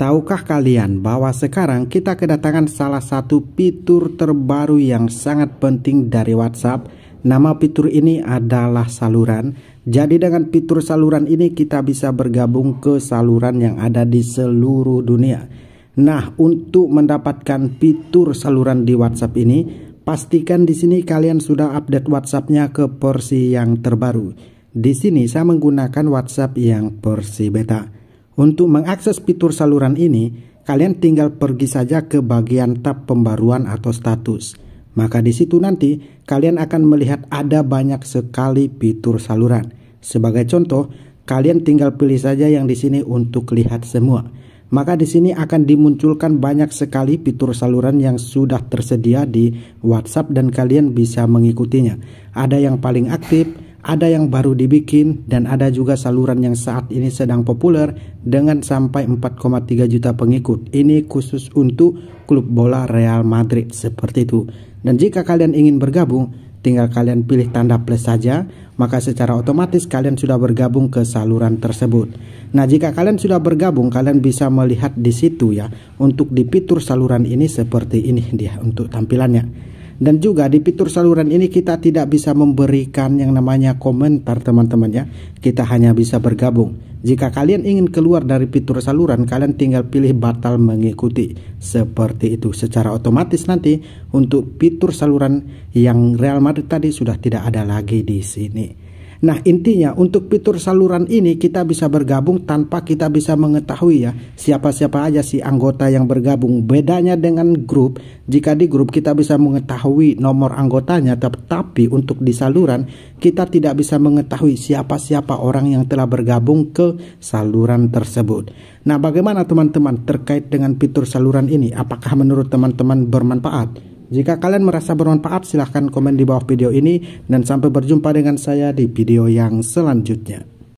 Tahukah kalian bahwa sekarang kita kedatangan salah satu fitur terbaru yang sangat penting dari WhatsApp? Nama fitur ini adalah saluran. Jadi dengan fitur saluran ini kita bisa bergabung ke saluran yang ada di seluruh dunia. Nah, untuk mendapatkan fitur saluran di WhatsApp ini, pastikan di sini kalian sudah update WhatsApp-nya ke versi yang terbaru. Di sini saya menggunakan WhatsApp yang versi beta. Untuk mengakses fitur saluran ini, kalian tinggal pergi saja ke bagian tab pembaruan atau status. Maka di situ nanti kalian akan melihat ada banyak sekali fitur saluran. Sebagai contoh, kalian tinggal pilih saja yang di sini untuk lihat semua. Maka di sini akan dimunculkan banyak sekali fitur saluran yang sudah tersedia di WhatsApp dan kalian bisa mengikutinya. Ada yang paling aktif, ada yang baru dibikin dan ada juga saluran yang saat ini sedang populer dengan sampai 4,3 juta pengikut. Ini khusus untuk klub bola Real Madrid seperti itu. Dan jika kalian ingin bergabung, tinggal kalian pilih tanda plus saja, maka secara otomatis kalian sudah bergabung ke saluran tersebut. Nah, jika kalian sudah bergabung, kalian bisa melihat di situ ya untuk di fitur saluran ini seperti ini dia untuk tampilannya. Dan juga di fitur saluran ini kita tidak bisa memberikan yang namanya komentar teman-teman ya. Kita hanya bisa bergabung. Jika kalian ingin keluar dari fitur saluran, kalian tinggal pilih batal mengikuti. Seperti itu secara otomatis nanti untuk fitur saluran yang Real Madrid tadi sudah tidak ada lagi di sini. Nah, intinya untuk fitur saluran ini kita bisa bergabung tanpa kita bisa mengetahui ya siapa-siapa aja si anggota yang bergabung. Bedanya dengan grup, jika di grup kita bisa mengetahui nomor anggotanya, tetapi untuk di saluran kita tidak bisa mengetahui siapa-siapa orang yang telah bergabung ke saluran tersebut. Nah, bagaimana teman-teman terkait dengan fitur saluran ini? Apakah menurut teman-teman bermanfaat? Jika kalian merasa bermanfaat silahkan komen di bawah video ini dan sampai berjumpa dengan saya di video yang selanjutnya.